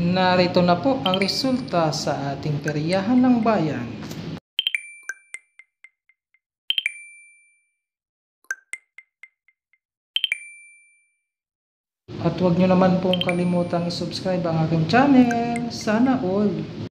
Narito na po ang resulta sa ating periyahan ng bayan. At huwag nyo naman pong kalimutang isubscribe ang aking channel. Sana all!